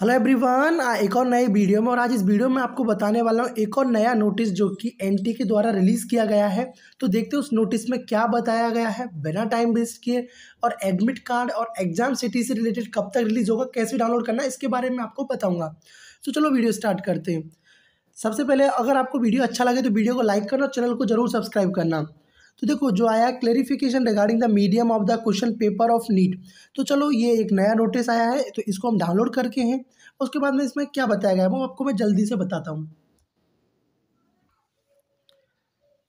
hello everyone एक और नए वीडियो में और आज इस वीडियो में आपको बताने वाला हूँ एक और नया नोटिस जो कि एनटी के द्वारा रिलीज़ किया गया है तो देखते हैं उस नोटिस में क्या बताया गया है बिना टाइम वेस्ट किए और एडमिट कार्ड और एग्जाम सिटी से रिलेटेड कब तक रिलीज़ होगा कैसे डाउनलोड करना इसके बारे में आपको बताऊँगा तो चलो वीडियो स्टार्ट करते हैं सबसे पहले अगर आपको वीडियो अच्छा लगे तो वीडियो को लाइक करना और चैनल को जरूर सब्सक्राइब करना तो देखो जो आया clarification regarding the medium of the question paper of NEET तो चलो ये एक नया नोटिस आया है तो इसको हम डाउनलोड करके हैं उसके बाद में इसमें क्या बताया गया है वो आपको मैं जल्दी से बताता हूँ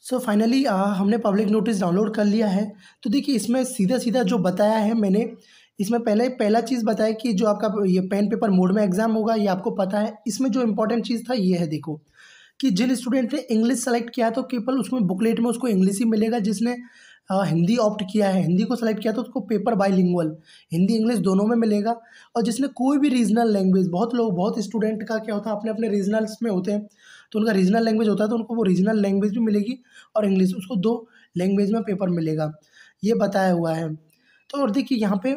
सो so फाइनली हमने पब्लिक नोटिस डाउनलोड कर लिया है तो देखिए इसमें सीधा सीधा जो बताया है मैंने इसमें पहले पहला चीज़ बताया कि जो आपका ये पेन पेपर मोड में एग्ज़ाम होगा ये आपको पता है इसमें जो इम्पोर्टेंट चीज़ था ये है देखो कि जिन स्टूडेंट ने इंग्लिश सेलेक्ट किया तो केवल उसमें बुकलेट में उसको इंग्लिश ही मिलेगा जिसने हिंदी ऑप्ट किया है हिंदी को सेलेक्ट किया तो उसको पेपर बाई हिंदी इंग्लिश दोनों में मिलेगा और जिसने कोई भी रीजनल लैंग्वेज बहुत लोग बहुत स्टूडेंट का क्या होता है अपने अपने रीजनल्स में होते हैं तो उनका रीजनल लैंग्वेज होता है तो उनको वो रीजनल लैंग्वेज भी मिलेगी और इंग्लिश उसको दो लैंग्वेज में पेपर मिलेगा ये बताया हुआ है तो और देखिए यहाँ पर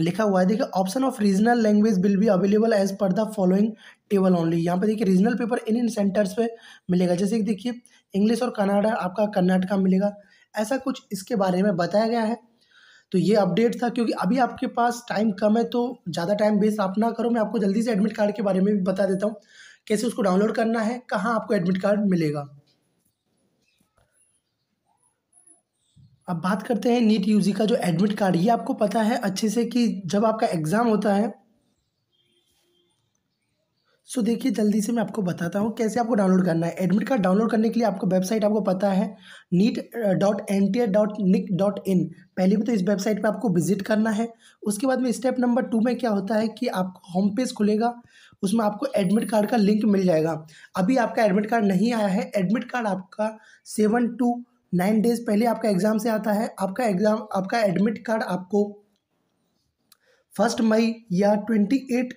लिखा हुआ है देखिए option of regional language will be available as per the following table only यहाँ पे देखिए regional paper in in centres पे मिलेगा जैसे कि देखिए इंग्लिश और कनाडा आपका कर्नाटका मिलेगा ऐसा कुछ इसके बारे में बताया गया है तो ये अपडेट था क्योंकि अभी आपके पास टाइम कम है तो ज़्यादा टाइम वेस्ट आप ना करो मैं आपको जल्दी से एडमिट कार्ड के बारे में भी बता देता हूँ कैसे उसको डाउनलोड करना है कहाँ आपको एडमिट कार्ड मिलेगा अब बात करते हैं नीट यूजी का जो एडमिट कार्ड ये आपको पता है अच्छे से कि जब आपका एग्ज़ाम होता है सो देखिए जल्दी से मैं आपको बताता हूँ कैसे आपको डाउनलोड करना है एडमिट कार्ड डाउनलोड करने के लिए आपको वेबसाइट आपको पता है NEET dot N T dot nic dot in पहले भी तो इस वेबसाइट पे आपको विजिट करना है उसके बाद में स्टेप नंबर टू में क्या होता है कि आपको होम पेज खुलेगा उसमें आपको एडमिट कार्ड का लिंक मिल जाएगा अभी आपका एडमिट कार्ड नहीं आया है एडमिट कार्ड आपका सेवन टू नाइन डेज पहले आपका एग्ज़ाम से आता है आपका एग्ज़ाम आपका एडमिट कार्ड आपको फर्स्ट मई या ट्वेंटी एट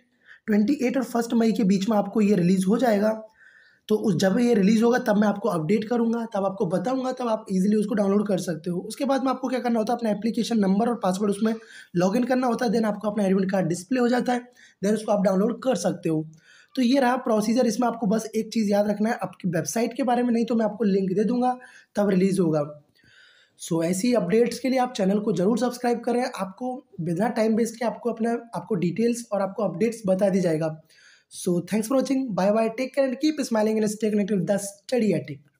ट्वेंटी एट और फर्स्ट मई के बीच में आपको ये रिलीज़ हो जाएगा तो उस जब ये रिलीज़ होगा तब मैं आपको अपडेट करूँगा तब आपको बताऊँगा तब आप इजीली उसको डाउनलोड कर सकते हो उसके बाद में आपको क्या करना होता है अपना एप्लीकेशन नंबर और पासवर्ड उसमें लॉगिन करना होता है देन आपको अपना एडमिट कार्ड डिस्प्ले हो जाता है देन उसको आप डाउनलोड कर सकते हो तो ये रहा प्रोसीजर इसमें आपको बस एक चीज़ याद रखना है आपकी वेबसाइट के बारे में नहीं तो मैं आपको लिंक दे दूंगा तब रिलीज़ होगा सो so, ऐसी अपडेट्स के लिए आप चैनल को जरूर सब्सक्राइब करें आपको बिना टाइम वेस्ट के आपको अपना आपको डिटेल्स और आपको अपडेट्स बता दी जाएगा so thanks for watching bye bye take care and keep smiling and stay connected with the study attic